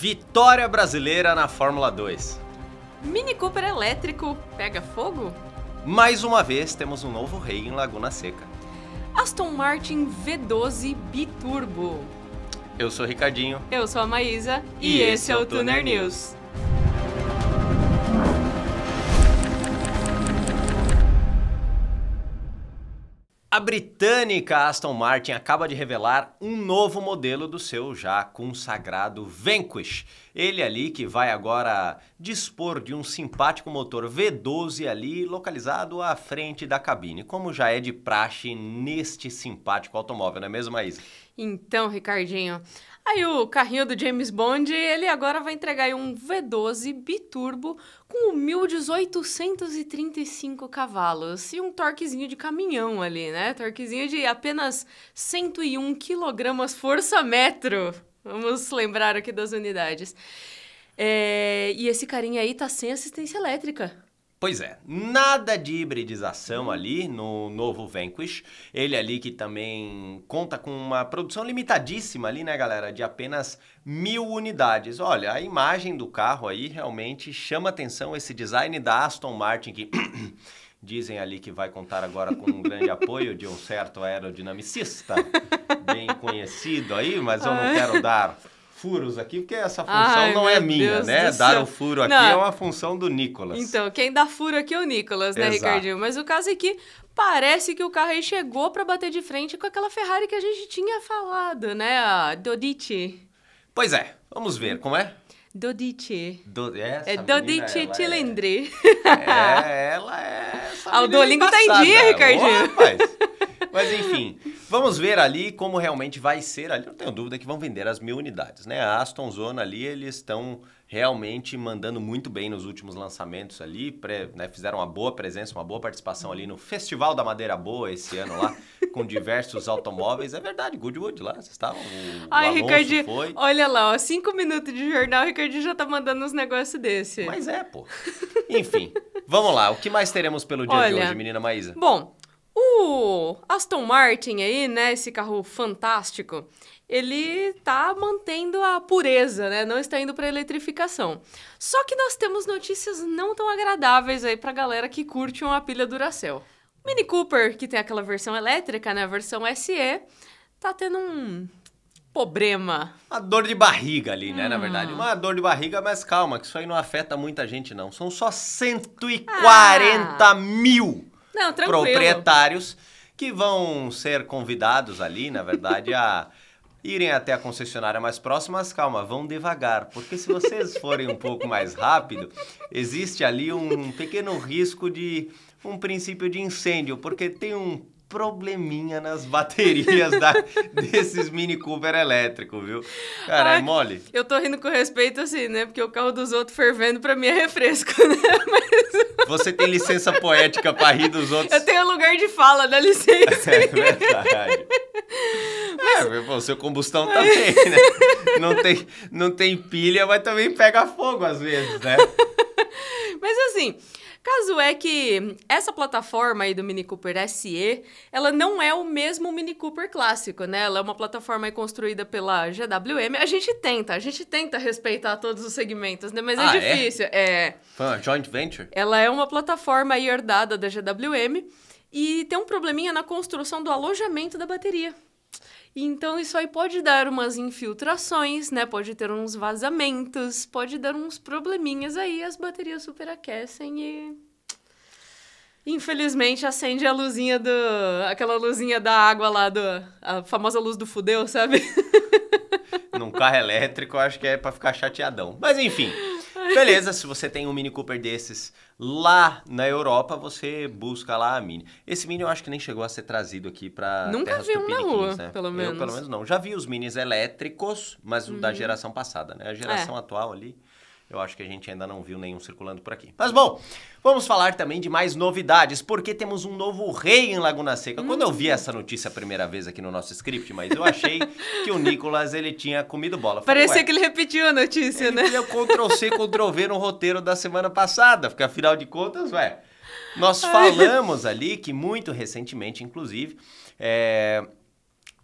Vitória brasileira na Fórmula 2. Mini Cooper elétrico pega fogo? Mais uma vez temos um novo rei em Laguna Seca. Aston Martin V12 Biturbo. Eu sou o Ricardinho. Eu sou a Maísa. E, e esse é, é o Tuner News. News. A britânica Aston Martin acaba de revelar um novo modelo do seu já consagrado Vanquish. Ele ali que vai agora dispor de um simpático motor V12 ali localizado à frente da cabine, como já é de praxe neste simpático automóvel, não é mesmo, Maísa? Então, Ricardinho, Aí o carrinho do James Bond, ele agora vai entregar um V12 biturbo com 1.835 cavalos e um torquezinho de caminhão ali, né? Torquezinho de apenas 101 kg força-metro. Vamos lembrar aqui das unidades. É... E esse carinha aí tá sem assistência elétrica. Pois é, nada de hibridização ali no novo Vanquish. Ele ali que também conta com uma produção limitadíssima ali, né, galera? De apenas mil unidades. Olha, a imagem do carro aí realmente chama atenção esse design da Aston Martin que dizem ali que vai contar agora com um grande apoio de um certo aerodinamicista bem conhecido aí, mas eu não quero dar furos aqui, porque essa função Ai, não é minha, Deus né? Dar o furo aqui não. é uma função do Nicolas. Então, quem dá furo aqui é o Nicolas, né, Exato. Ricardinho? Mas o caso é que parece que o carro aí chegou para bater de frente com aquela Ferrari que a gente tinha falado, né? A Dodici. Pois é, vamos ver como é. Dodici. Do, é, é Dodici é- Cilindri. É, ela é. Essa ah, o Duolingo tá em dia, Ricardinho. Ô, rapaz. Mas enfim, vamos ver ali como realmente vai ser ali. Não tenho dúvida que vão vender as mil unidades, né? A Aston Zona ali, eles estão realmente mandando muito bem nos últimos lançamentos ali, pré, né, fizeram uma boa presença, uma boa participação ali no Festival da Madeira Boa esse ano lá, com diversos automóveis. É verdade, Goodwood lá, vocês estavam. Ai, Ricardo, foi. olha lá, ó, cinco minutos de jornal, o Ricardinho já tá mandando uns negócios desse. Mas é, pô. Enfim, vamos lá, o que mais teremos pelo dia olha, de hoje, menina Maísa? Bom, o Aston Martin aí, né, esse carro fantástico, ele tá mantendo a pureza, né? Não está indo para eletrificação. Só que nós temos notícias não tão agradáveis aí a galera que curte uma pilha Duracell. O Mini Cooper, que tem aquela versão elétrica, né, a versão SE, tá tendo um problema. Uma dor de barriga ali, né, hum. na verdade. Uma dor de barriga, mas calma, que isso aí não afeta muita gente, não. São só 140 ah. mil não, tranquilo. proprietários que vão ser convidados ali, na verdade, a irem até a concessionária mais próxima, mas calma, vão devagar, porque se vocês forem um pouco mais rápido, existe ali um pequeno risco de um princípio de incêndio, porque tem um probleminha nas baterias da, desses Mini Cooper elétrico, viu? Cara, é Ai, é mole. Eu tô rindo com respeito assim, né? Porque o carro dos outros fervendo pra mim é refresco, né? Mas... Você tem licença poética pra rir dos outros? Eu tenho lugar de fala, dá licença. é verdade. Mas... É, o seu combustão também, né? Não tem, não tem pilha, mas também pega fogo às vezes, né? Mas assim, Caso é que essa plataforma aí do Mini Cooper SE, ela não é o mesmo Mini Cooper clássico, né? Ela é uma plataforma construída pela GWM. A gente tenta, a gente tenta respeitar todos os segmentos, né? Mas é ah, é difícil. É. Foi uma joint venture? Ela é uma plataforma aí herdada da GWM e tem um probleminha na construção do alojamento da bateria. Então, isso aí pode dar umas infiltrações, né? Pode ter uns vazamentos, pode dar uns probleminhas aí, as baterias superaquecem e. Infelizmente, acende a luzinha do. aquela luzinha da água lá, do, a famosa luz do fudeu, sabe? Num carro elétrico, acho que é para ficar chateadão. Mas enfim. Beleza, se você tem um Mini Cooper desses lá na Europa, você busca lá a Mini. Esse Mini eu acho que nem chegou a ser trazido aqui pra Nunca vi um na rua, né? pelo menos. Eu, pelo menos não. Já vi os Minis elétricos, mas uhum. da geração passada, né? A geração é. atual ali eu acho que a gente ainda não viu nenhum circulando por aqui. Mas bom, vamos falar também de mais novidades, porque temos um novo rei em Laguna Seca. Hum. Quando eu vi hum. essa notícia a primeira vez aqui no nosso script, mas eu achei que o Nicolas ele tinha comido bola. Falei, Parecia que ele repetiu a notícia, ele né? Ele Ctrl C, Ctrl V no roteiro da semana passada, porque afinal de contas, ué. Nós falamos ali que muito recentemente, inclusive, é,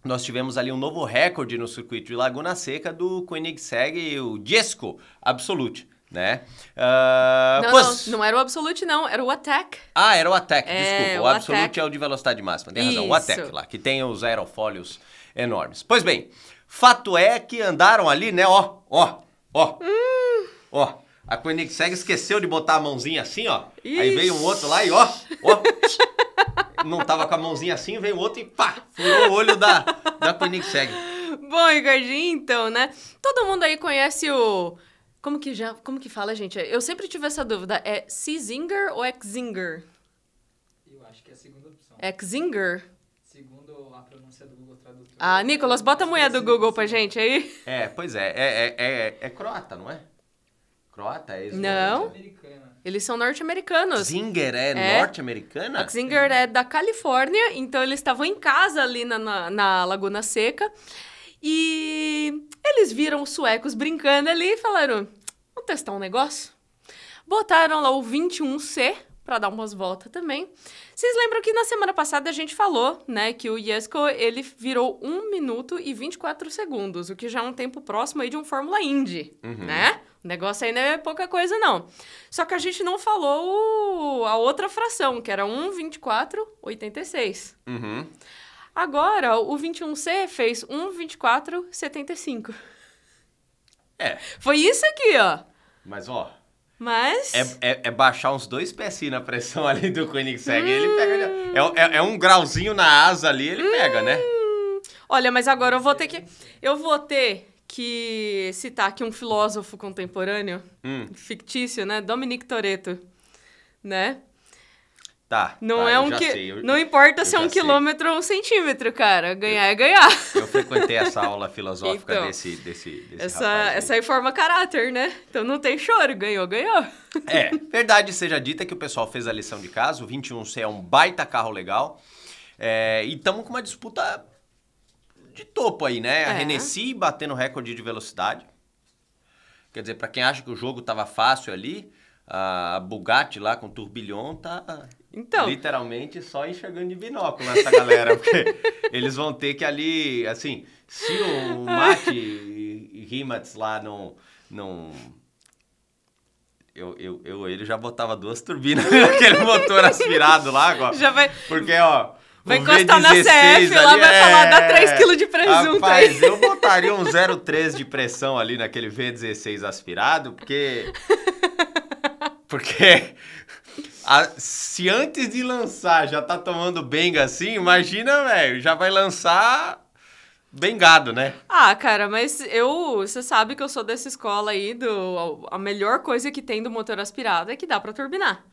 nós tivemos ali um novo recorde no circuito de Laguna Seca do Koenigsegg e o Jesco Absolute né? Uh, não, pois... não, não, era o Absolute, não, era o Attack. Ah, era o Attack, é, desculpa. O, o Absolute attack. é o de velocidade máxima, tem razão. Isso. O Attack lá, que tem os aerofólios enormes. Pois bem, fato é que andaram ali, né? Ó, ó, ó, hum. ó. A Koenigsegg esqueceu de botar a mãozinha assim, ó. Ixi. Aí veio um outro lá e ó, ó. não tava com a mãozinha assim, veio outro e pá, furou o olho da, da Koenigsegg. Bom, Ricardinho, então, né? Todo mundo aí conhece o... Como que, já, como que fala, gente? Eu sempre tive essa dúvida. É Seasinger ou Exinger? Eu acho que é a segunda opção. Exinger? Segundo a pronúncia do Google Tradutor. Ah, Nicolas, bota a mulher do Google pra gente aí. É, pois é. É, é, é, é croata, não é? Croata? É Não. Eles são norte-americanos. Zinger é, é. norte-americana? Zinger é. é da Califórnia, então eles estavam em casa ali na, na, na Laguna Seca. E eles viram os suecos brincando ali e falaram: vamos testar um negócio? Botaram lá o 21C, para dar umas voltas também. Vocês lembram que na semana passada a gente falou, né, que o Jesko ele virou 1 minuto e 24 segundos, o que já é um tempo próximo aí de um Fórmula Indy, uhum. né? O negócio ainda é pouca coisa, não. Só que a gente não falou a outra fração, que era 1, 24, 86. Uhum. Agora, o 21C fez 1, 24, 75. É. Foi isso aqui, ó. Mas, ó. Mas. É, é, é baixar uns dois pecinhos assim na pressão ali do Koenigsegg. Hum... Ele pega. Hum. É, é, é, um grauzinho na asa ali, ele hum... pega, né? Hum. Olha, mas agora eu vou ter que. Eu vou ter que citar aqui um filósofo contemporâneo, hum. fictício, né? Dominique Toretto, né? Tá. Não tá, é um que... Sei, eu, não importa se é um quilômetro ou um centímetro, cara. Ganhar eu, é ganhar. Eu frequentei essa aula filosófica então, desse, desse, desse essa, rapaz. Essa aí forma caráter, né? Então não tem choro. Ganhou, ganhou. É. Verdade seja dita que o pessoal fez a lição de casa. O 21C é um baita carro legal. É, e estamos com uma disputa de topo aí, né? É. A Renessi batendo recorde de velocidade. Quer dizer, para quem acha que o jogo estava fácil ali, a Bugatti lá com turbilhão tá então. literalmente só enxergando de binóculo essa galera, porque eles vão ter que ali, assim, se o Mate Rimatz lá não não eu, eu, eu, ele já botava duas turbinas naquele motor aspirado lá agora. Já vai... Porque, ó, Vai encostar na CF, lá vai é... falar, dá 3 é, kg de presunto Rapaz, aí. eu botaria um 0,3 de pressão ali naquele V16 aspirado, porque... porque... A... se antes de lançar já tá tomando benga assim, imagina, velho, já vai lançar bengado, né? Ah, cara, mas eu, você sabe que eu sou dessa escola aí do a melhor coisa que tem do motor aspirado é que dá para turbinar.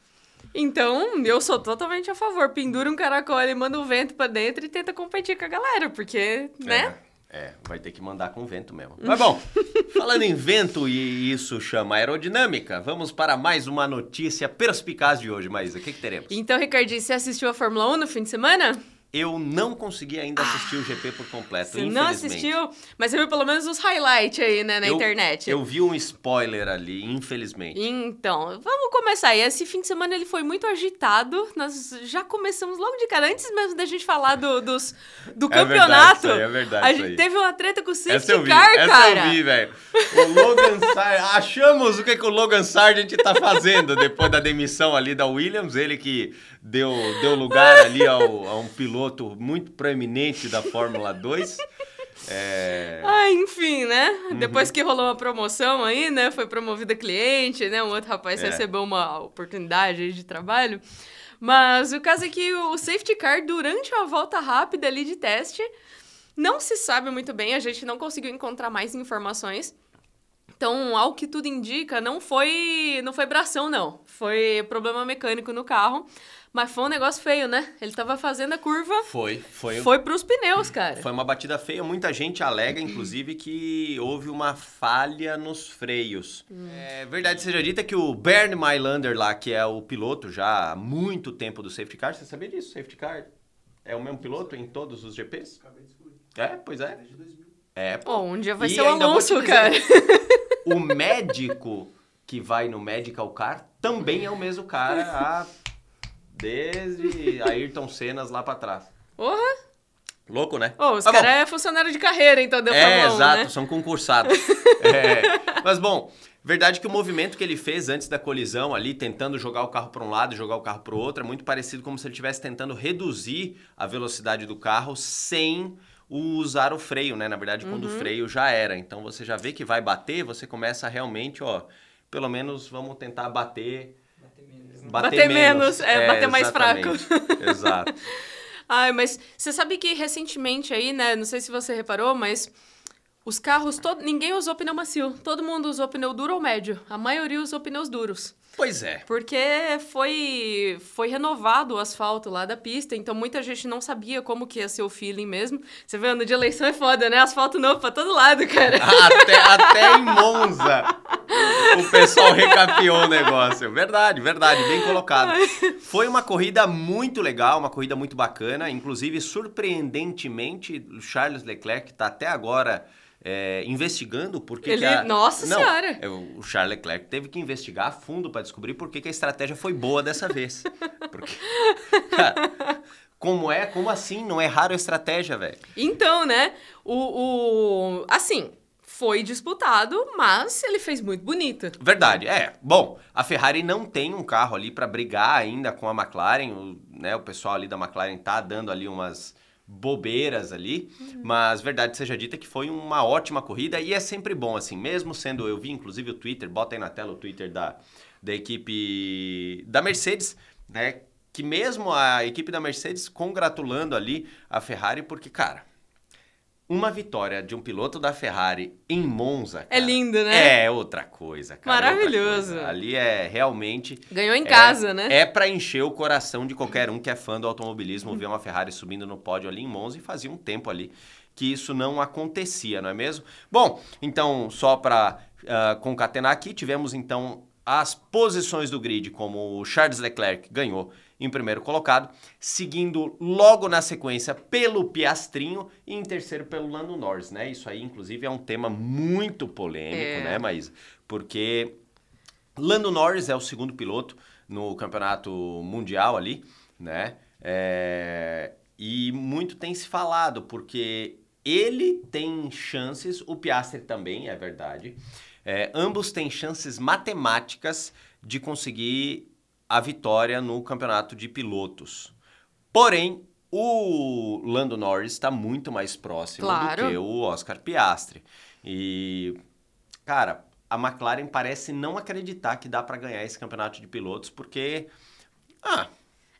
Então, eu sou totalmente a favor. Pendura um caracol e manda o um vento para dentro e tenta competir com a galera, porque, né? É, é vai ter que mandar com vento mesmo. Mas bom, falando em vento e isso chama aerodinâmica, vamos para mais uma notícia perspicaz de hoje, Maísa. O que, que teremos? Então, Ricardinho, você assistiu a Fórmula 1 no fim de semana? Eu não ah. consegui ainda assistir ah, o GP por completo, você não assistiu? Mas você viu pelo menos os highlights aí, né, na eu, internet. Eu vi um spoiler ali, infelizmente. Então, vamos começar aí. Esse fim de semana ele foi muito agitado. Nós já começamos logo de cara, antes mesmo da gente falar do, dos, do campeonato. É verdade, aí, é verdade. A gente teve uma treta com o safety essa eu vi, car, essa cara. eu vi, velho. O Logan Sargent... Achamos o que, que o Logan Sargent tá fazendo depois da demissão ali da Williams. Ele que deu, deu lugar ali ao, a um piloto muito proeminente da Fórmula 2. É... Ah, enfim, né? Uhum. Depois que rolou uma promoção aí, né? Foi promovida cliente, né? Um outro rapaz é. recebeu uma oportunidade de trabalho. Mas o caso é que o safety car, durante uma volta rápida ali de teste, não se sabe muito bem, a gente não conseguiu encontrar mais informações. Então, ao que tudo indica, não foi não foi bração não, foi problema mecânico no carro. Mas foi um negócio feio, né? Ele tava fazendo a curva. Foi, foi. Foi pros pneus, hum, cara. Foi uma batida feia. Muita gente alega, inclusive, que houve uma falha nos freios. Hum. É verdade seja dita que o Bernie Mylander lá, que é o piloto já há muito tempo do safety car, você sabia disso? Safety car é o mesmo piloto em todos os GPs? Acabei de descobrir. É, pois é. Desde é 2000. É, pô. um dia vai e ser o Alonso, cara. O médico que vai no Medical Car também é o mesmo cara há, desde Ayrton Senas lá pra trás. Porra! Louco, né? Oh, os ah, caras é funcionário de carreira, então deu É, mão, né? exato, né? são concursados. é. Mas bom, verdade que o movimento que ele fez antes da colisão ali, tentando jogar o carro para um lado e jogar o carro para o outro, é muito parecido como se ele estivesse tentando reduzir a velocidade do carro sem usar o freio, né? Na verdade, quando uhum. o freio já era. Então você já vê que vai bater, você começa realmente, ó, pelo menos vamos tentar bater. Bater menos. Né? Bater, bater, menos, menos é, é, bater mais fraco. Exato. Ai, mas você sabe que recentemente aí, né? Não sei se você reparou, mas os carros, todo, ninguém usou pneu macio. Todo mundo usou pneu duro ou médio. A maioria usou pneus duros. Pois é. Porque foi, foi renovado o asfalto lá da pista, então muita gente não sabia como que ia ser o feeling mesmo. Você vê, ano de eleição é foda, né? Asfalto novo pra todo lado, cara. Até, até em Monza o pessoal recapitulou o negócio. Verdade, verdade, bem colocado. Foi uma corrida muito legal, uma corrida muito bacana. Inclusive, surpreendentemente, o Charles Leclerc tá até agora é, investigando por que, Ele, que a... Nossa Não, Senhora! É, o Charles Leclerc teve que investigar a fundo para descobrir por que, que, a estratégia foi boa dessa vez. Porque, cara, como é? Como assim? Não é raro a estratégia, velho. Então, né? O, o... Assim, foi disputado, mas ele fez muito bonito. Verdade, é. Bom, a Ferrari não tem um carro ali para brigar ainda com a McLaren, o, né, o pessoal ali da McLaren tá dando ali umas bobeiras ali, uhum. mas verdade seja dita que foi uma ótima corrida e é sempre bom, assim, mesmo sendo, eu vi inclusive o Twitter, bota aí na tela o Twitter da, da equipe da Mercedes, né, que mesmo a equipe da Mercedes congratulando ali a Ferrari, porque, cara, uma vitória de um piloto da Ferrari em Monza. É cara, é lindo, né? É outra coisa, cara. É Maravilhoso. coisa. Ali é realmente. Ganhou em é, casa, né? É para encher o coração de qualquer um que é fã do automobilismo ver uma Ferrari subindo no pódio ali em Monza e fazia um tempo ali que isso não acontecia, não é mesmo? Bom, então só para uh, ah, concatenar aqui, tivemos então as posições do grid, como o Charles Leclerc ganhou em primeiro colocado, seguindo logo na sequência pelo Piastrinho e em terceiro pelo Lando Norris, né? Isso aí, inclusive, é um tema muito polêmico, é. né, Maísa? Porque Lando Norris é o segundo piloto no campeonato mundial ali, né? É... E muito tem se falado, porque ele tem chances, o Piastri também, é verdade. É, ambos têm chances matemáticas de conseguir a vitória no campeonato de pilotos. Porém, o Lando Norris está muito mais próximo claro. do que o Oscar Piastri. E, cara, a McLaren parece não acreditar que dá para ganhar esse campeonato de pilotos, porque. Ah,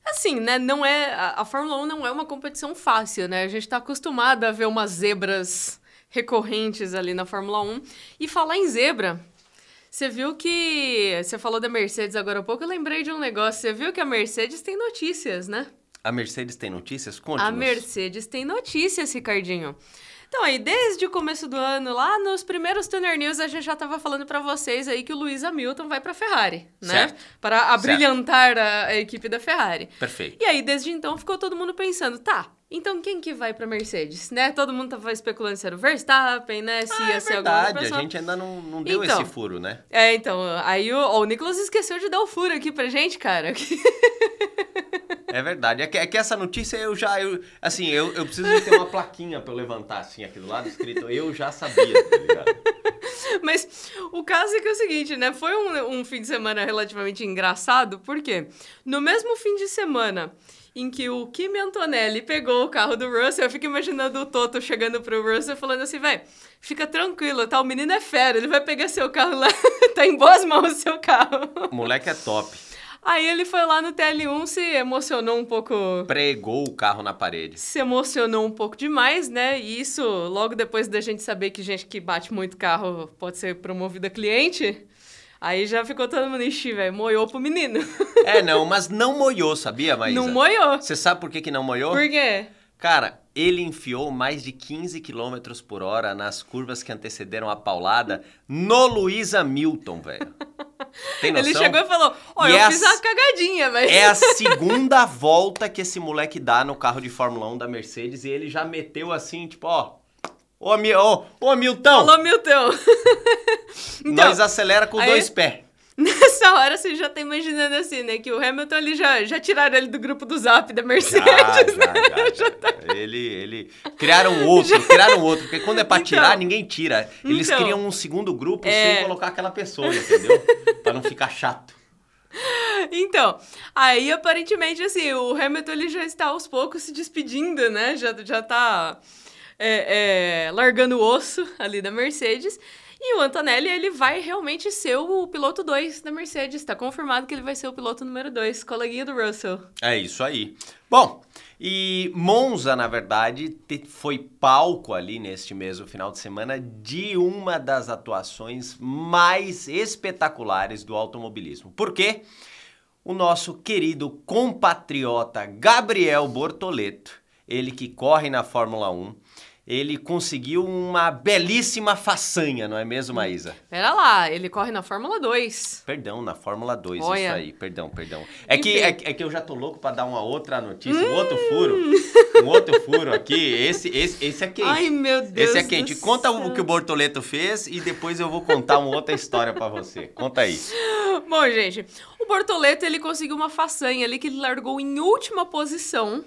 Assim, né? Não é. A Fórmula 1 não é uma competição fácil, né? A gente está acostumado a ver umas zebras recorrentes ali na Fórmula 1. E falar em zebra, você viu que. Você falou da Mercedes agora há pouco, eu lembrei de um negócio. Você viu que a Mercedes tem notícias, né? A Mercedes tem notícias? Conte. A Mercedes tem notícias, Ricardinho. Então aí, desde o começo do ano, lá nos primeiros Tuner News, a gente já estava falando para vocês aí que o Luiz Hamilton vai para a Ferrari, né? Para abrilhantar A, a equipe da Ferrari. Perfeito. E aí, desde então, ficou todo mundo pensando, tá, então, quem que vai para Mercedes, né? Todo mundo tava especulando se era o Verstappen, né? Se ah, é ia é ser verdade. alguma pessoa. a gente ainda não, não deu então, esse furo, né? É, então, aí o, ó, o Nicolas esqueceu de dar o furo aqui pra gente, cara. É verdade. É que, é que essa notícia eu já... Eu, assim, eu, eu preciso de ter uma plaquinha pra eu levantar, assim, aqui do lado, escrito eu já sabia, tá ligado? Mas o caso é que é o seguinte, né? Foi um, um fim de semana relativamente engraçado, porque no mesmo fim de semana em que o Kimi Antonelli pegou o carro do Russell, eu fico imaginando o Toto chegando pro Russell falando assim, vai, fica tranquilo, tá? O menino é fera, ele vai pegar seu carro lá, tá em boas mãos o seu carro. O moleque é top. Aí ele foi lá no TL1, se emocionou um pouco. Pregou o carro na parede. Se emocionou um pouco demais, né? E isso, logo depois da gente saber que gente que bate muito carro pode ser promovida cliente. Aí já ficou todo mundo, ixi, velho, moiou pro menino. É, não, mas não moiou, sabia, Maísa? Não moiou. Você sabe por que, que não moiou? Por quê? Cara, ele enfiou mais de 15 km por hora nas curvas que antecederam a paulada no Luiz Hamilton, velho. Tem noção? Ele chegou e falou: Olha, eu é fiz a... uma cagadinha, mas. É a segunda volta que esse moleque dá no carro de Fórmula 1 da Mercedes e ele já meteu assim, tipo, ó. Ô, mil ô, ô Milton! Falou, Milton! então, Nós acelera com aí, dois pés. Nessa hora você já tá imaginando assim, né? Que o Hamilton ali já, já tiraram ele do grupo do Zap da Mercedes, já, né? Já, já, já tá... Ele, ele. Criaram outro, criaram outro. Porque quando é pra então, tirar, ninguém tira. Eles então, criam um segundo grupo é... sem colocar aquela pessoa, entendeu? pra não ficar chato. Então, aí aparentemente, assim, o Hamilton ele já está aos poucos se despedindo, né? Já, já tá é, é, largando o osso ali da Mercedes. E o Antonelli, ele vai realmente ser o piloto 2 da Mercedes. Está confirmado que ele vai ser o piloto número 2, coleguinha do Russell. É isso aí. Bom, e Monza, na verdade, foi palco ali neste mesmo final de semana de uma das atuações mais espetaculares do automobilismo. Por quê? O nosso querido compatriota Gabriel Bortoleto, ele que corre na Fórmula 1, ele conseguiu uma belíssima façanha, não é mesmo, Maísa? Pera lá, ele corre na Fórmula 2. Perdão, na Fórmula 2, Olha. isso aí, perdão, perdão. É que, é, é, que eu já tô louco para dar uma outra notícia, hum. um outro furo, um outro furo aqui, esse, esse, esse é quente. Ai, meu Deus Esse é quente. Conta céu. o que o Bortoleto fez e depois eu vou contar uma outra história para você. Conta aí. Bom, gente, o Bortoleto, ele conseguiu uma façanha ali que ele largou em última posição,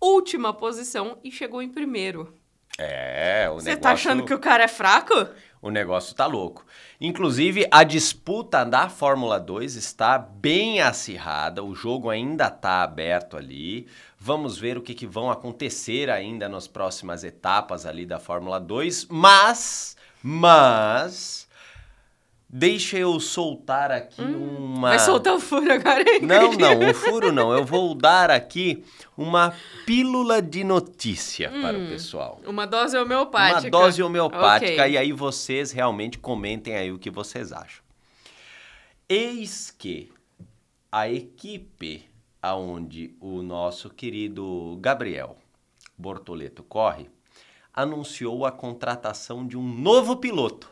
última posição e chegou em primeiro. É, o Você negócio... tá achando que o cara é fraco? O negócio tá louco. Inclusive, a disputa da Fórmula 2 está bem acirrada, o jogo ainda tá aberto ali. Vamos ver o que, que vão acontecer ainda nas próximas etapas ali da Fórmula 2, mas. Mas Deixa eu soltar aqui hum, uma. Vai soltar o furo agora, hein? Não, não, o furo não. Eu vou dar aqui uma pílula de notícia hum, para o hum, pessoal. Uma dose homeopática. Uma dose homeopática. Okay. E aí vocês realmente comentem aí o que vocês acham. Eis que a equipe aonde o nosso querido Gabriel Bortoleto corre anunciou a contratação de um novo piloto.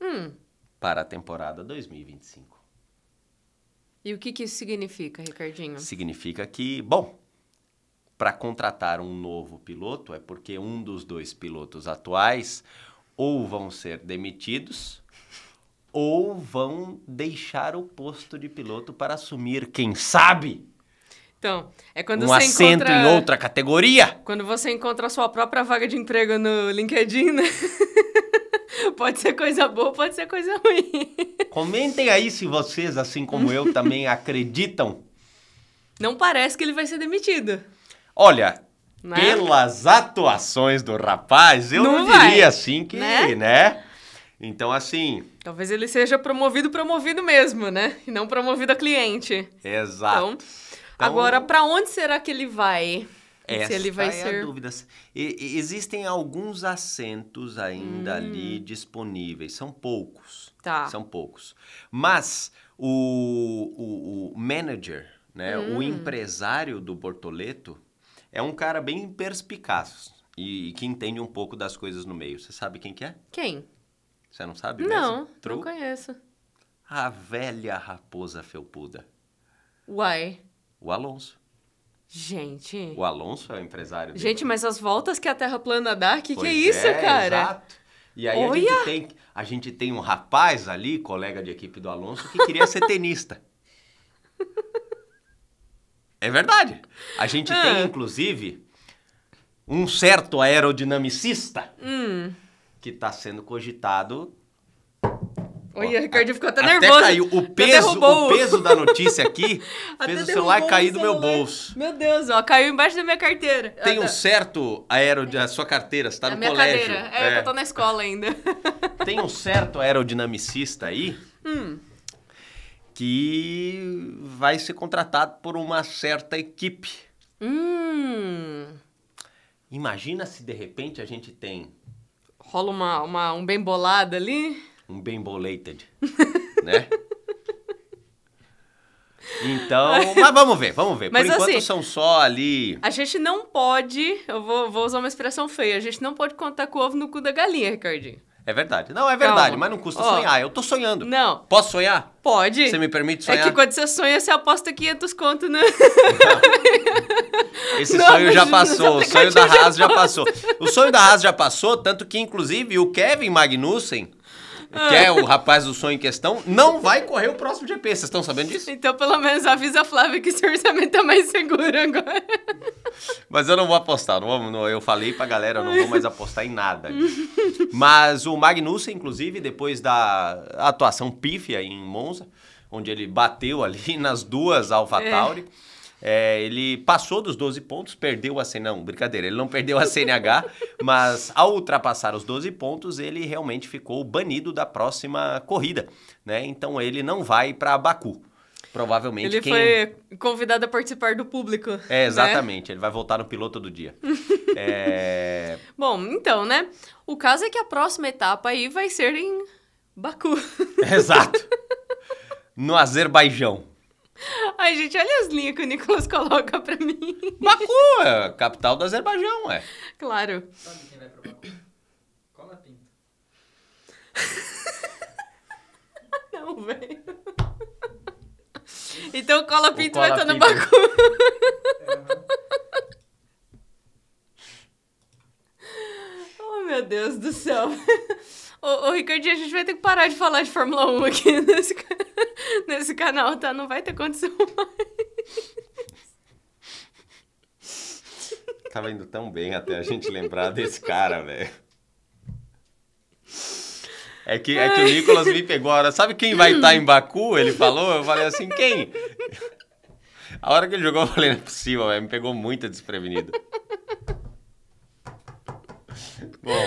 Hum para a temporada 2025. E o que, que isso significa, Ricardinho? Significa que, bom, para contratar um novo piloto é porque um dos dois pilotos atuais ou vão ser demitidos ou vão deixar o posto de piloto para assumir, quem sabe? Então, é quando um você assento encontra... em outra categoria. Quando você encontra a sua própria vaga de emprego no LinkedIn, né? Pode ser coisa boa, pode ser coisa ruim. Comentem aí se vocês, assim como eu, também acreditam. Não parece que ele vai ser demitido. Olha, né? pelas atuações do rapaz, eu não, diria vai. assim que, né? né? Então, assim. Talvez ele seja promovido, promovido mesmo, né? E não promovido a cliente. Exato. Então, então... agora, para onde será que ele vai? Essa se ele vai é ser... a dúvida. E, existem alguns assentos ainda hum. ali disponíveis, são poucos. Tá. São poucos. Mas o, o, o manager, né, hum. o empresário do Bortoleto, é um cara bem perspicaz e, e, que entende um pouco das coisas no meio. Você sabe quem que é? Quem? Você não sabe Não, mesmo? não conheço. A velha raposa felpuda. Uai. O Alonso. Gente. O Alonso é o empresário dele. Gente, mas as voltas que a Terra plana dá, que pois que é isso, é, cara? Exato. E aí a gente, tem, a gente tem um rapaz ali, colega de equipe do Alonso, que queria ser tenista. É verdade. A gente ah. tem, inclusive, um certo aerodinamicista hum. que está sendo cogitado Olha, o Ricardo ficou até, nervoso. Até caiu. O peso, o peso da notícia aqui fez o celular cair do meu bolso. Meu Deus, ó, caiu embaixo da minha carteira. Tem um certo aerodinamismo. A sua carteira, você tá é no colégio. Cadeira. É, é, eu tô na escola ainda. Tem um certo aerodinamicista aí hum. que vai ser contratado por uma certa equipe. Hum. Imagina se de repente a gente tem. Rola uma, uma um bem bolado ali um bem bolated, né? Então, mas vamos ver, vamos ver. Mas, Por enquanto assim, são só ali. A gente não pode, eu vou, vou, usar uma expressão feia, a gente não pode contar com o ovo no cu da galinha, Ricardinho. É verdade. Não, é verdade, Calma. mas não custa oh. sonhar. Eu tô sonhando. Não. Posso sonhar? Pode. Você me permite sonhar? É que quando você sonha, você aposta 500 conto, né? Não. Esse não, sonho já passou. O sonho da Haas já passou. O sonho da Haas já passou, tanto que, inclusive, o Kevin Magnussen que é o rapaz do sonho em questão, não vai correr o próximo GP. Vocês estão sabendo disso? Então, pelo menos, avisa a Flávia que seu orçamento tá mais seguro agora. Mas eu não vou apostar. Não, vou, não eu falei pra galera, eu não vou mais apostar em nada. Mas o Magnussen, inclusive, depois da atuação pífia em Monza, onde ele bateu ali nas duas AlphaTauri... É. É, ele passou dos 12 pontos, perdeu a CNH. Não, brincadeira, ele não perdeu a CNH, mas ao ultrapassar os 12 pontos, ele realmente ficou banido da próxima corrida. Né? Então ele não vai para Baku. Provavelmente ele quem... foi convidado a participar do público. É, né? exatamente. Né? Ele vai voltar no piloto do dia. é... Bom, então, né? O caso é que a próxima etapa aí vai ser em Baku. Exato. No Azerbaijão. Ai, gente, olha as linhas que o Nicolas coloca pra mim. Baku, é a capital do Azerbaijão, é. Claro. Sabe quem vai pro Baku? Cola pinto. Não, velho. Então cola pinto vai estar no Baku. É. meu Deus do céu. Ô, ô, Ricardinho, a gente vai ter que parar de falar de Fórmula 1 aqui nesse, nesse canal, tá? Não vai ter condição mais. Tava indo tão bem até a gente lembrar desse cara, velho. É que, é que o Nicolas me pegou Sabe quem vai estar tá em Baku? Ele falou. Eu falei assim: quem? A hora que ele jogou, eu falei: não é possível, velho. Me pegou muito desprevenido. Bom.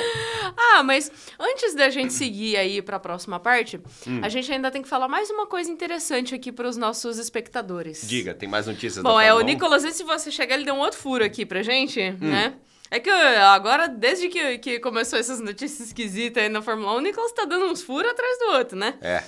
Ah, mas antes da gente seguir aí para a próxima parte, hum. a gente ainda tem que falar mais uma coisa interessante aqui para os nossos espectadores. Diga, tem mais notícias Bom, da é, o Nicolas, antes de você chegar, ele deu um outro furo aqui pra gente, hum. né? É que agora, desde que, que começou essas notícias esquisitas aí na Fórmula 1, o Nicolas tá dando uns furos atrás do outro, né? É.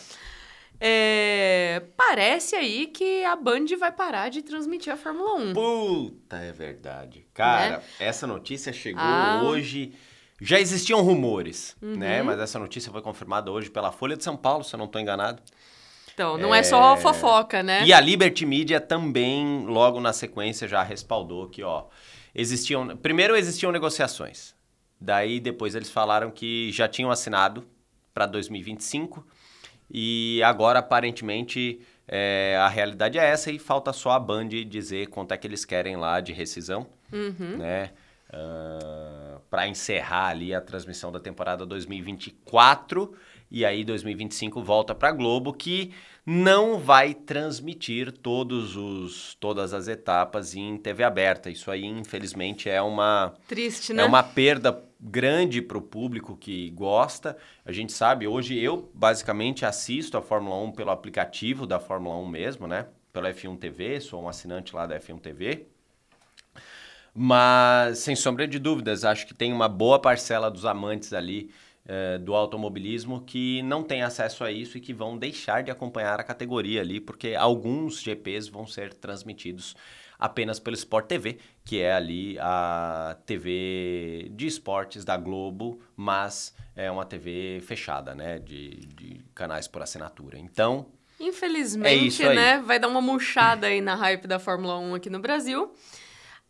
É, parece aí que a Band vai parar de transmitir a Fórmula 1. Puta, é verdade. Cara, né? essa notícia chegou ah, hoje. Já existiam rumores, né? uhum. né? Mas essa notícia foi confirmada hoje pela Folha de São Paulo, se eu não estou enganado. Então, não é... é... só fofoca, né? E a Liberty Media também, logo na sequência, já respaldou que, ó, existiam. Primeiro existiam negociações. Daí depois eles falaram que já tinham assinado para 2025. E agora, aparentemente, é, a realidade é essa e falta só a Band dizer quanto é que eles querem lá de rescisão, uhum. né? uh, ah, para encerrar ali a transmissão da temporada 2024 e aí 2025 volta para Globo que não vai transmitir todos os todas as etapas em TV aberta. Isso aí infelizmente é uma triste, é né? É uma perda grande para o público que gosta. A gente sabe, hoje eu basicamente assisto a Fórmula 1 pelo aplicativo da Fórmula 1 mesmo, né? Pela F1 TV, sou um assinante lá da F1 TV. Mas, sem sombra de dúvidas, acho que tem uma boa parcela dos amantes ali eh, do automobilismo que não tem acesso a isso e que vão deixar de acompanhar a categoria ali, porque alguns GPs vão ser transmitidos apenas pelo Sport TV, que é ali a TV de esportes da Globo, mas é uma TV fechada, né? De, de canais por assinatura. Então. Infelizmente, é né? Vai dar uma murchada aí na hype da Fórmula 1 aqui no Brasil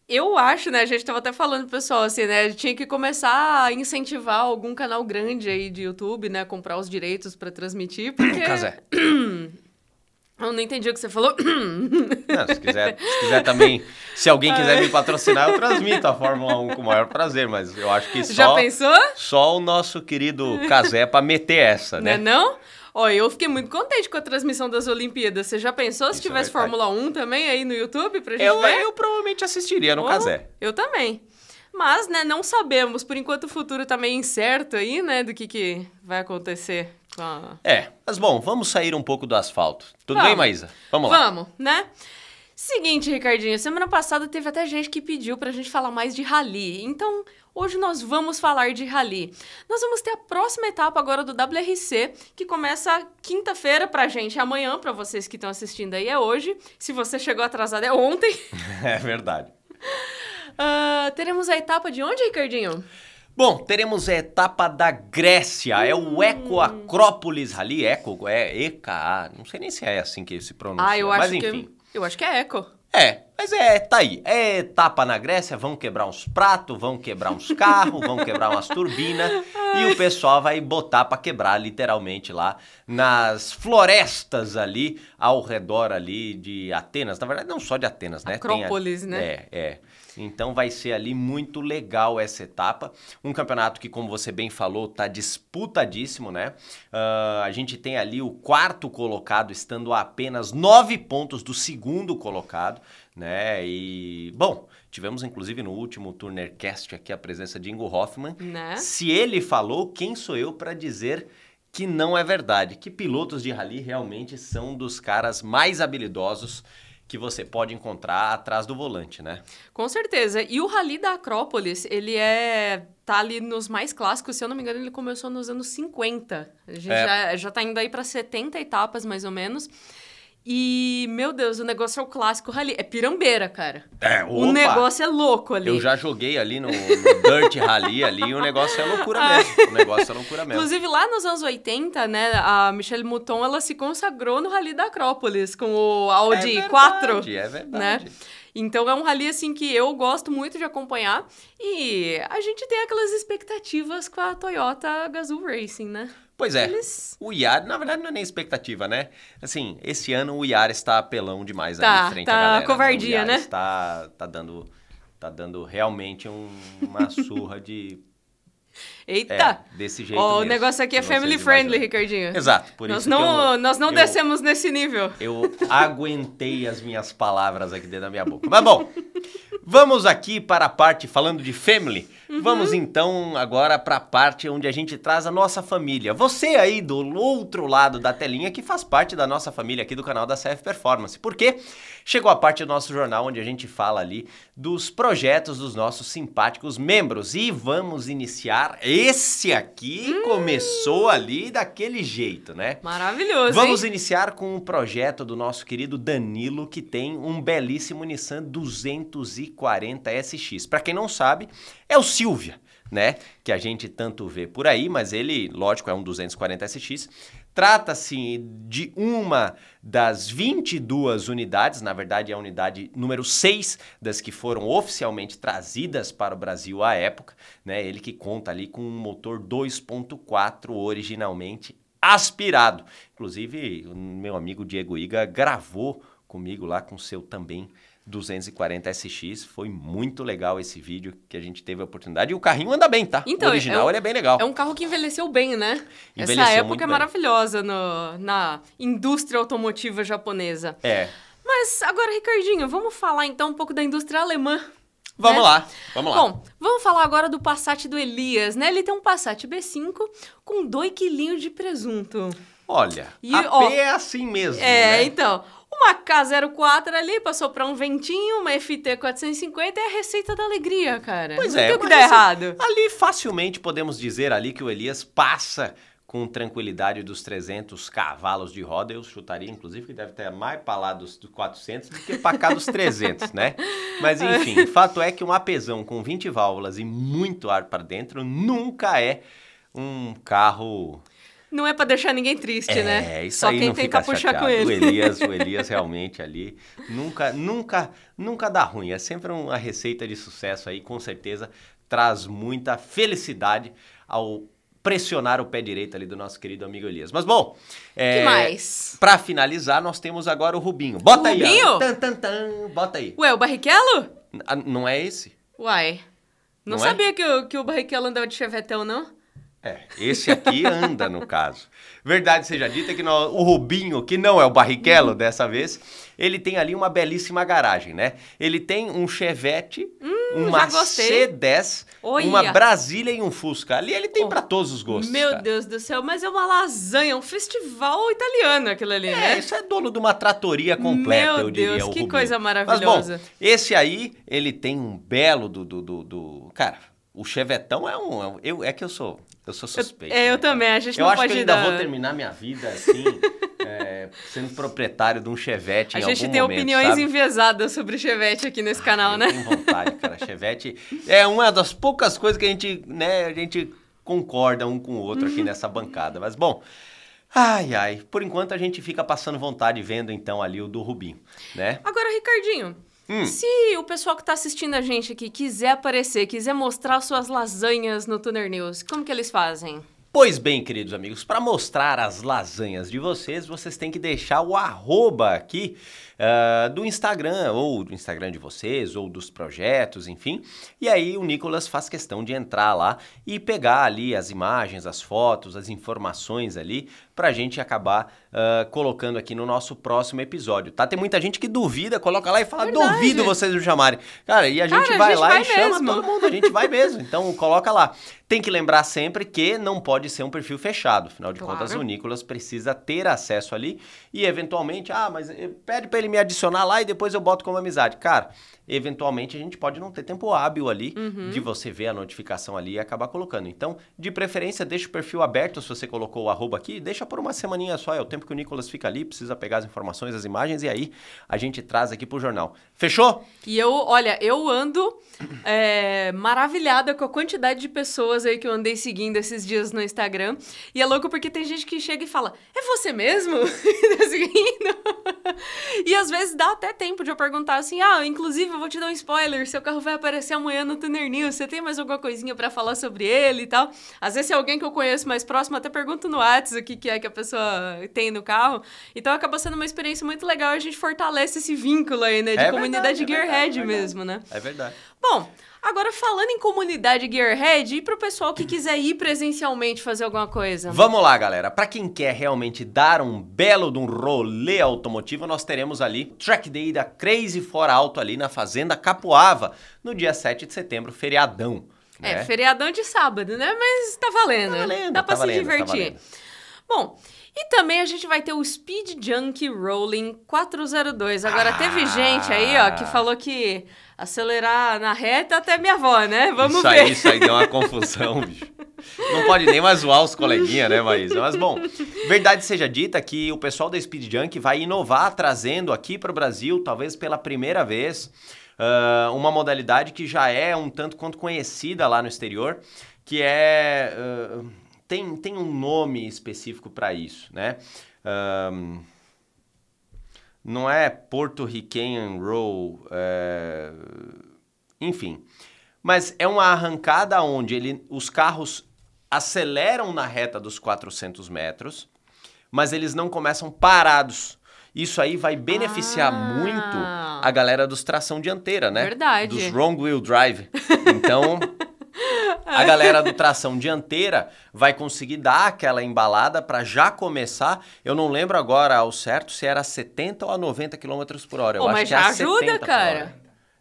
eu acho, né? A gente estava até falando, pessoal, assim, né? Tinha que começar a incentivar algum canal grande aí de YouTube, né? Comprar os direitos para transmitir, porque. Casé. Eu não entendi o que você falou. Não, se, quiser, se quiser também. Se alguém quiser ah. me patrocinar, eu transmito a Fórmula 1 com o maior prazer, mas eu acho que só. Já pensou? Só o nosso querido Casé para meter essa, né? Não é não? Olha, eu fiquei muito contente com a transmissão das Olimpíadas. Você já pensou se Isso é tivesse é Fórmula 1 também aí no YouTube pra gente eu, ver? Eu provavelmente assistiria, no oh, casé. Eu também. Mas, né, não sabemos. Por enquanto o futuro tá meio incerto aí, né, do que, que vai acontecer com a... É, mas bom, vamos sair um pouco do asfalto. Tudo vamos. bem, Maísa? Vamos lá. Vamos, né? Seguinte, Ricardinho, semana passada teve até gente que pediu para a gente falar mais de rally, então hoje nós vamos falar de rally. Nós vamos ter a próxima etapa agora do WRC, que começa quinta-feira para gente, é amanhã para vocês que estão assistindo aí é hoje, se você chegou atrasado é ontem. é verdade. Uh, teremos a etapa de onde, Ricardinho? Bom, teremos a etapa da Grécia, hum. é o hum. Eco Acrópolis Rally, Eco, é E E-K-A, não sei nem se é assim que se pronuncia, ah, eu acho mas enfim. Que eu acho que é eco. É, mas é, tá aí. É etapa na Grécia, vão quebrar uns pratos, vão quebrar uns carros, vão quebrar umas turbinas e o pessoal vai botar para quebrar literalmente lá nas florestas ali ao redor ali de Atenas. Na verdade, não só de Atenas, né? Acrópolis, a, né? É, é. Então vai ser ali muito legal essa etapa. Um campeonato que, como você bem falou, está disputadíssimo, né? Uh, a gente tem ali o quarto colocado estando a apenas nove pontos do segundo colocado, né? E, bom, tivemos inclusive no último Turnercast aqui a presença de Ingo Hoffman. Né? Se ele falou, quem sou eu para dizer que não é verdade? Que pilotos de rally realmente são dos caras mais habilidosos que você pode encontrar atrás do volante, né? Com certeza. E o Rally da Acrópolis, ele é tá ali nos mais clássicos, se eu não me engano, ele começou nos anos 50. A gente é. já, já tá indo aí para 70 etapas mais ou menos. E, meu Deus, o negócio é o clássico rally. É pirambeira, cara. É, opa. O negócio é louco ali. Eu já joguei ali no, no Dirt Rally ali e o negócio é loucura ah. mesmo. O negócio é loucura mesmo. Inclusive, lá nos anos 80, né, a Michelle Mouton, ela se consagrou no Rally da Acrópolis com o Audi é verdade, 4. É verdade, né? Então é um rally assim que eu gosto muito de acompanhar e a gente tem aquelas expectativas com a Toyota Gazoo Racing, né? Pois é. Eles... O IAR, na verdade, não é nem expectativa, né? Assim, esse ano o IAR está apelão demais tá, aí em frente tá à galera. Né? Covardia, né? Está, tá dando, tá dando realmente um, uma surra de Eita! É, desse jeito. Oh, o negócio aqui é family friendly, Ricardinho. Exato, por nós isso. Não, eu, nós não eu, descemos nesse nível. Eu aguentei as minhas palavras aqui dentro da minha boca. Mas bom, vamos aqui para a parte falando de family. Uhum. Vamos então agora para a parte onde a gente traz a nossa família. Você aí do outro lado da telinha que faz parte da nossa família aqui do canal da CF Performance. Porque chegou a parte do nosso jornal onde a gente fala ali dos projetos dos nossos simpáticos membros. E vamos iniciar. E esse aqui hum. começou ali daquele jeito, né? Maravilhoso. Vamos hein? iniciar com um projeto do nosso querido Danilo, que tem um belíssimo Nissan 240 SX. Para quem não sabe, é o Silvia. Né? Que a gente tanto vê por aí, mas ele, lógico, é um 240 SX, Trata-se de uma das 22 unidades, na verdade é a unidade número 6 das que foram oficialmente trazidas para o Brasil à época, né? Ele que conta ali com um motor 2.4 originalmente aspirado. Inclusive, o meu amigo Diego Iga gravou comigo lá com seu também 240 SX. Foi muito legal esse vídeo que a gente teve a oportunidade. E o carrinho anda bem, tá? Então, o original é um, ele é bem legal. É um carro que envelheceu bem, né? Envelheceu Essa época é maravilhosa no, na indústria automotiva japonesa. É. Mas agora, Ricardinho, vamos falar então um pouco da indústria alemã. Vamos né? lá, vamos lá. Bom, vamos falar agora do Passat do Elias, né? Ele tem um Passat B5 com 2 quilinhos de presunto. Olha, e, a ó, P é assim mesmo. É, né? então. Uma K04 ali, passou para um ventinho, uma FT450 é a receita da alegria, cara. Pois Não é. o que dá assim, errado. Ali facilmente podemos dizer ali que o Elias passa com tranquilidade dos 300 cavalos de roda. Eu chutaria, inclusive, que deve ter mais para lá dos 400 do que para cá dos 300, né? Mas enfim, o é. fato é que um apesão com 20 válvulas e muito ar para dentro nunca é um carro não é para deixar ninguém triste, é, né? É, isso Só aí quem não tem fica pra puxar com ele. O Elias, o Elias realmente ali nunca, nunca, nunca dá ruim. É sempre uma receita de sucesso aí, com certeza traz muita felicidade ao pressionar o pé direito ali do nosso querido amigo Elias. Mas bom, é, que mais? Para finalizar, nós temos agora o Rubinho. Bota o aí, Rubinho? Ó. Tan, tan, tan, bota aí. Ué, o Barrichello? N ah, não é esse? Uai. Não, não é? sabia é? que, o, que o Barrichello andava de chevetão, não? É, esse aqui anda no caso. Verdade seja dita que o Rubinho, que não é o Barrichello uhum. dessa vez, ele tem ali uma belíssima garagem, né? Ele tem um Chevette, hum, uma C10, uma Brasília e um Fusca. Ali ele tem oh, para todos os gostos. Meu cara. Deus do céu, mas é uma lasanha, um festival italiano aquilo ali, é, né? É, isso é dono de uma tratoria completa, meu eu diria. Meu Deus, que Rubinho. coisa maravilhosa. Mas, bom, esse aí, ele tem um belo do, do, do, do... Cara o Chevetão é, é um. Eu, é que eu sou. Eu sou suspeito. Eu, é, né? eu também. A gente eu não acho que ainda vou terminar minha vida assim, é, sendo proprietário de um Chevette. A gente tem momento, opiniões sabe? enviesadas sobre Chevette aqui nesse canal, ah, né? Tem vontade, cara. Chevette é uma das poucas coisas que a gente, né, a gente concorda um com o outro aqui uhum. nessa bancada. Mas, bom. Ai, ai. Por enquanto a gente fica passando vontade vendo então ali o do Rubinho, né? Agora, Ricardinho, Hum. Se o pessoal que está assistindo a gente aqui quiser aparecer, quiser mostrar suas lasanhas no Tuner News, como que eles fazem? Pois bem, queridos amigos, para mostrar as lasanhas de vocês, vocês têm que deixar o arroba aqui uh, do Instagram, ou do Instagram de vocês, ou dos projetos, enfim. E aí o Nicolas faz questão de entrar lá e pegar ali as imagens, as fotos, as informações ali, para a gente acabar uh, colocando aqui no nosso próximo episódio, tá? Tem muita gente que duvida, coloca lá e fala, Verdade. duvido vocês o chamarem. Cara, e a gente Cara, vai a gente lá vai e mesmo. chama todo mundo, a gente vai mesmo. Então coloca lá. Tem que lembrar sempre que não pode ser um perfil fechado, afinal de claro. contas o Nicolas precisa ter acesso ali e eventualmente, ah, mas eh, pede para ele ele me adicionar lá e depois eu boto como amizade. Cara, eventualmente a gente pode não ter tempo hábil ali uhum. de você ver a notificação ali e acabar colocando. Então, de preferência, deixa o perfil aberto se você colocou o arroba aqui, deixa por uma semaninha só, é o tempo que o Nicolas fica ali, precisa pegar as informações, as imagens e aí a gente traz aqui pro jornal. Fechou? E eu, olha, eu ando é, maravilhada com a quantidade de pessoas aí que eu andei seguindo esses dias no Instagram. E é louco porque tem gente que chega e fala, é você mesmo? Tá e às vezes dá até tempo de eu perguntar assim: ah, inclusive eu vou te dar um spoiler, seu carro vai aparecer amanhã no Tuner News, você tem mais alguma coisinha para falar sobre ele e tal? Às vezes é alguém que eu conheço mais próximo, até pergunto no WhatsApp o que, que é que a pessoa tem no carro. Então acaba sendo uma experiência muito legal a gente fortalece esse vínculo aí, né? De é comunidade verdade, é Gearhead é verdade, é mesmo, né? É verdade. Bom, agora falando em comunidade Gearhead, e para o pessoal que quiser ir presencialmente fazer alguma coisa? Vamos lá, galera. Para quem quer realmente dar um belo de um rolê automotivo, nós teremos ali Track Day da Crazy For Alto ali na Fazenda Capuava, no dia 7 de setembro, feriadão. É, né? É, feriadão de sábado, né? Mas tá valendo. Tá valendo Dá tá para se tá divertir. Tá Bom, e também a gente vai ter o Speed Junk Rolling 402. Agora, ah. teve gente aí, ó, que falou que acelerar na reta até minha avó, né? Vamos isso ver. Aí, isso aí deu uma confusão, bicho. Não pode nem mais zoar os coleguinhas, né, Maísa? Mas bom, verdade seja dita que o pessoal da Speed Junk vai inovar trazendo aqui para o Brasil, talvez pela primeira vez, uh, uma modalidade que já é um tanto quanto conhecida lá no exterior, que é. Uh, tem, tem um nome específico para isso, né? Um, ah, não é porto-riquenho roll, é... enfim. Mas é uma arrancada onde ele, os carros aceleram na reta dos 400 metros, mas eles não começam parados. Isso aí vai beneficiar ah. muito a galera dos tração dianteira, né? Verdade. Dos wrong wheel drive. Então, A galera do tração dianteira vai conseguir dar aquela embalada para já começar. Eu não lembro agora ao certo se era 70 ou a 90 km por hora. Eu acho mas que é já é ajuda, cara.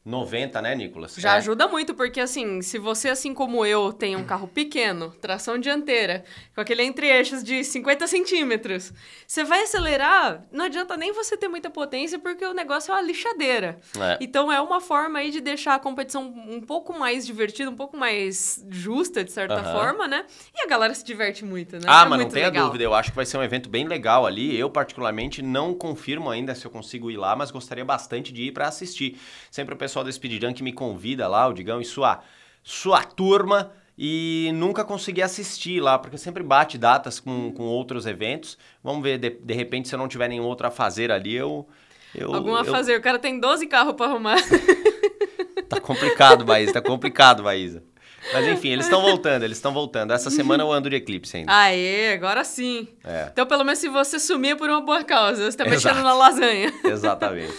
90, né, Nicolas? Já é. ajuda muito, porque assim, se você, assim como eu, tem um carro pequeno, tração dianteira, com aquele entre-eixos de 50 centímetros, você vai acelerar, não adianta nem você ter muita potência, porque o negócio é uma lixadeira. É. Então é uma forma aí de deixar a competição um pouco mais divertida, um pouco mais justa, de certa uhum. forma, né? E a galera se diverte muito, né? Ah, é mas não tenha legal. dúvida, eu acho que vai ser um evento bem legal ali. Eu, particularmente, não confirmo ainda se eu consigo ir lá, mas gostaria bastante de ir para assistir. Sempre o pessoal pessoal da Speedrun que me convida lá, o Digão e sua, sua turma, e nunca consegui assistir lá, porque sempre bate datas com, com outros eventos. Vamos ver, de, de repente, se eu não tiver nenhum outro a fazer ali, eu. eu eu... a fazer, o cara tem 12 carros para arrumar. tá complicado, Baísa. tá complicado, Baísa. Mas enfim, eles estão voltando, eles estão voltando. Essa semana eu ando de eclipse ainda. Aê, agora sim. É. Então, pelo menos se você sumir é por uma boa causa, você tá Exato. mexendo na lasanha. Exatamente.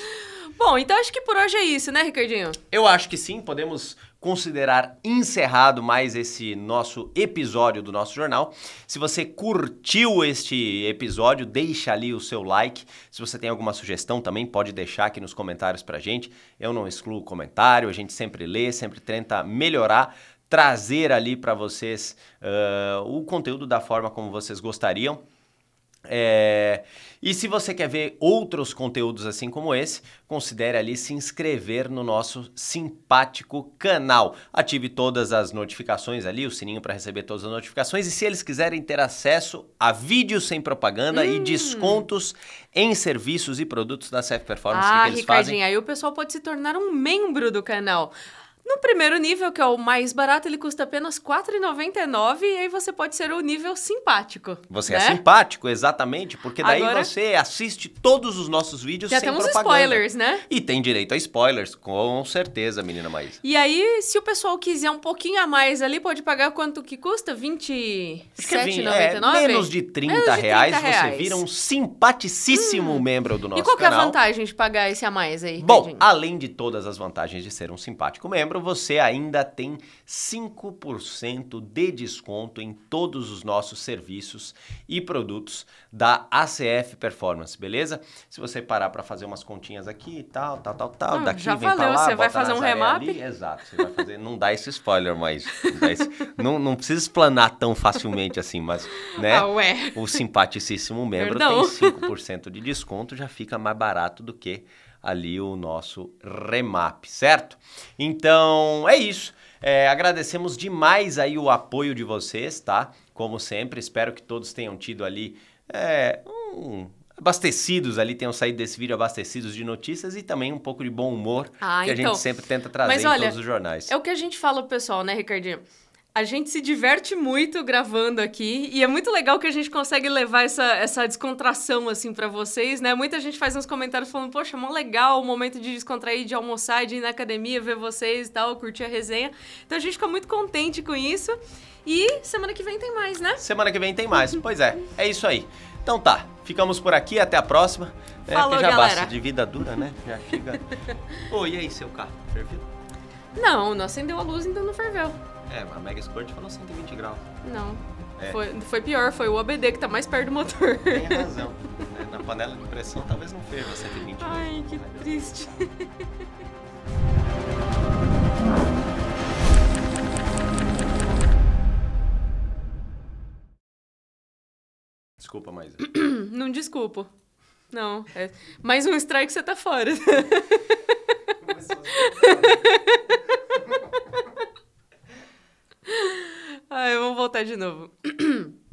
Bom, então acho que por hoje é isso, né, Ricardinho? Eu acho que sim, podemos considerar encerrado mais esse nosso episódio do nosso jornal. Se você curtiu este episódio, deixa ali o seu like. Se você tem alguma sugestão também, pode deixar aqui nos comentários pra gente. Eu não excluo comentário, a gente sempre lê, sempre tenta melhorar trazer ali para vocês uh, o conteúdo da forma como vocês gostariam. É... E se você quer ver outros conteúdos assim como esse, considere ali se inscrever no nosso simpático canal. Ative todas as notificações ali, o sininho para receber todas as notificações. E se eles quiserem ter acesso a vídeos sem propaganda hum. e descontos em serviços e produtos da CF Performance, ah, que, eles Ricardinho, fazem? aí o pessoal pode se tornar um membro do canal. No primeiro nível, que é o mais barato, ele custa apenas R$ 4,99 e aí você pode ser o nível simpático. Você é né? é simpático, exatamente, porque daí Agora... você assiste todos os nossos vídeos tem sem até Já temos spoilers, né? E tem direito a spoilers, com certeza, menina Maísa. E aí, se o pessoal quiser um pouquinho a mais ali, pode pagar quanto que custa? R$ 27,99? É, menos de 30, menos de 30 reais, você vira um simpaticíssimo hum. membro do nosso canal. E qual canal. é a vantagem de pagar esse a mais aí? Bom, além de todas as vantagens de ser um simpático membro, Setembro você ainda tem 5% de desconto em todos os nossos serviços e produtos da ACF Performance, beleza? Se você parar para fazer umas continhas aqui e tal, tal, tal, tal, hum, daqui já vem valeu, pra lá, você vai fazer um remap? Ali. Exato, você vai fazer, não dá esse spoiler, mas não, não precisa explanar tão facilmente assim, mas né? Ah, ué. O simpaticíssimo membro Perdão. tem 5% de desconto, já fica mais barato do que ali o nosso remap, certo? Então é isso. É, agradecemos demais aí o apoio de vocês, tá? Como sempre, espero que todos tenham tido ali é, um, abastecidos ali, tenham saído desse vídeo abastecidos de notícias e também um pouco de bom humor ah, que então, a gente então. sempre tenta trazer olha, em todos os jornais. É o que a gente fala pessoal, né, Ricardinho? A gente se diverte muito gravando aqui e é muito legal que a gente consegue levar essa, essa descontração assim para vocês, né? Muita gente faz uns comentários falando, poxa, mó legal o momento de descontrair, de almoçar, de ir na academia, ver vocês e tal, curtir a resenha. Então a gente fica muito contente com isso. E semana que vem tem mais, né? Semana que vem tem mais, pois é. É isso aí. Então tá, ficamos por aqui, até a próxima. É, Falou, já galera. basta de vida dura, né? Já chega. Ô, oh, e aí, seu carro? Ferviu? Não, não acendeu a luz, então não ferveu. É, mas a Mega Sport falou 120 graus. Não. É. Foi, foi pior, foi o ABD que tá mais perto do motor. Tem razão. É, na panela de pressão talvez não ferva 120 Ai, que triste. Desculpa, mais. Não desculpo. Não. É... Mais um strike você tá fora. Começou a Ah, eu vou voltar de novo.